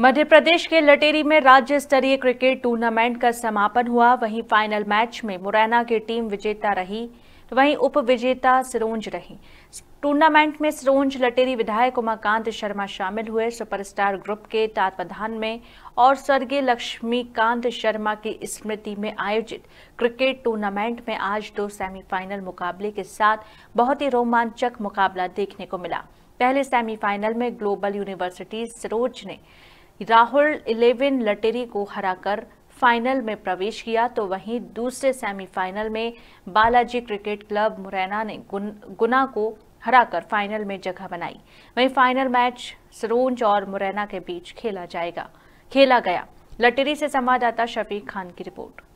मध्य प्रदेश के लटेरी में राज्य स्तरीय क्रिकेट टूर्नामेंट का समापन हुआ वहीं फाइनल मैच में मुरैना की टीम विजेता रही तो वहीं उप विजेता सिरोंज रही टूर्नामेंट में सिरोंज लटेरी विधायक उमाकांत शर्मा शामिल हुए सुपरस्टार ग्रुप के तत्वाधान में और स्वर्गीय लक्ष्मीकांत शर्मा की स्मृति में आयोजित क्रिकेट टूर्नामेंट में आज दो सेमीफाइनल मुकाबले के साथ बहुत ही रोमांचक मुकाबला देखने को मिला पहले सेमीफाइनल में ग्लोबल यूनिवर्सिटी सिरोज ने राहुल 11 लटेरी को हराकर फाइनल में प्रवेश किया तो वहीं दूसरे सेमीफाइनल में बालाजी क्रिकेट क्लब मुरैना ने गुन, गुना को हराकर फाइनल में जगह बनाई वहीं फाइनल मैच सरोंज और मुरैना के बीच खेला जाएगा खेला गया लटेरी से संवाददाता शफीक खान की रिपोर्ट